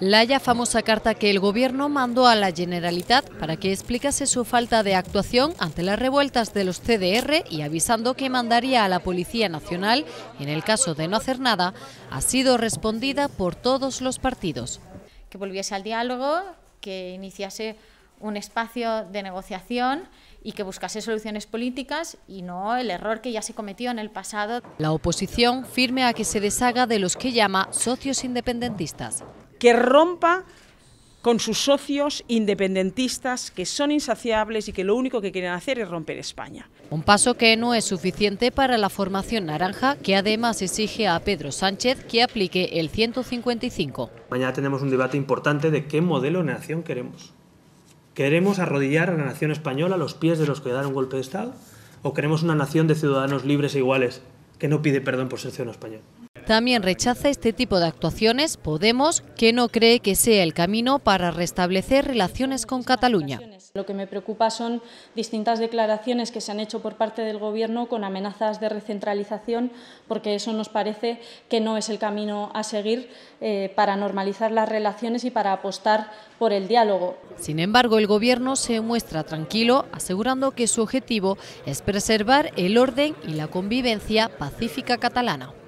La ya famosa carta que el gobierno mandó a la Generalitat para que explicase su falta de actuación ante las revueltas de los CDR y avisando que mandaría a la Policía Nacional en el caso de no hacer nada, ha sido respondida por todos los partidos. Que volviese al diálogo, que iniciase un espacio de negociación y que buscase soluciones políticas y no el error que ya se cometió en el pasado. La oposición firme a que se deshaga de los que llama socios independentistas que rompa con sus socios independentistas que son insaciables y que lo único que quieren hacer es romper España. Un paso que no es suficiente para la formación naranja, que además exige a Pedro Sánchez que aplique el 155. Mañana tenemos un debate importante de qué modelo de nación queremos. ¿Queremos arrodillar a la nación española a los pies de los que dan un golpe de Estado? ¿O queremos una nación de ciudadanos libres e iguales que no pide perdón por ser ciudadano español? También rechaza este tipo de actuaciones Podemos, que no cree que sea el camino para restablecer relaciones con Cataluña. Lo que me preocupa son distintas declaraciones que se han hecho por parte del Gobierno con amenazas de recentralización, porque eso nos parece que no es el camino a seguir eh, para normalizar las relaciones y para apostar por el diálogo. Sin embargo, el Gobierno se muestra tranquilo, asegurando que su objetivo es preservar el orden y la convivencia pacífica catalana.